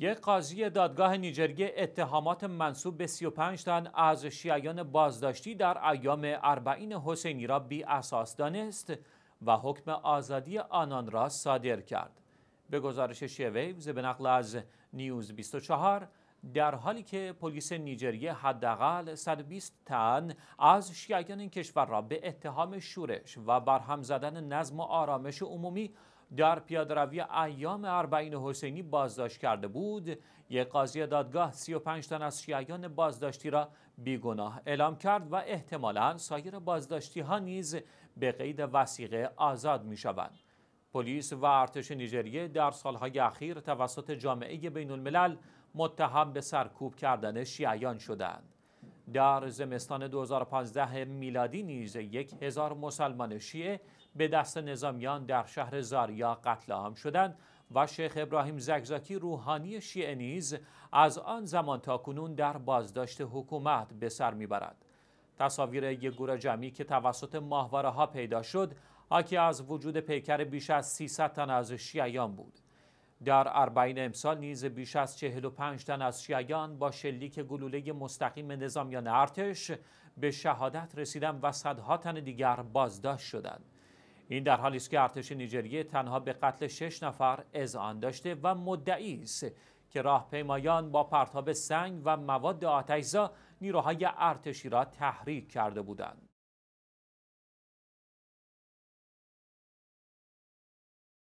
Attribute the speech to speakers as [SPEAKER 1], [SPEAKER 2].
[SPEAKER 1] یک قاضی دادگاه نیجریه اتهامات منصوب به 35 تن از شیعیان بازداشتی در ایام اربعین حسینی را بی اساس دانست و حکم آزادی آنان را صادر کرد. به گزارش ویوز به نقل از نیوز 24 در حالی که پلیس نیجریه حداقل 120 تن از شیعیان این کشور را به اتهام شورش و برهم زدن نظم و آرامش عمومی در پیادروی ایام اربعین حسینی بازداشت کرده بود یک قاضی دادگاه 35 تن از شیعیان بازداشتی را بیگناه اعلام کرد و احتمالا سایر بازداشتی ها نیز به قید وسیقه آزاد می شوند پلیس و ارتش نیجریه در سالهای اخیر توسط جامعه بین الملل متهم به سرکوب کردن شیعیان شدند. در زمستان 2015 میلادی نیز یک هزار مسلمان شیعه به دست نظامیان در شهر زاریا قتل عام شدند و شیخ ابراهیم زگزاکی روحانی شیعه نیز از آن زمان تا کنون در بازداشت حکومت به سر میبرد. تصاویر یک گروه جمعی که توسط ماهواره ها پیدا شد حاکی از وجود پیکر بیش از 300 تن از شیعیان بود در اربعین امسال نیز بیش از 45 تن از شیعیان با شلیک گلوله مستقیم نظامیان ارتش به شهادت رسیدن و صدها تن دیگر بازداشت شدند این در حالی است که ارتش نیجریه تنها به قتل شش نفر اذعان داشته و مدعی است که راهپیمایان با پرتاب سنگ و مواد آتشزا نیروهای ارتشی را تحریک کرده بودند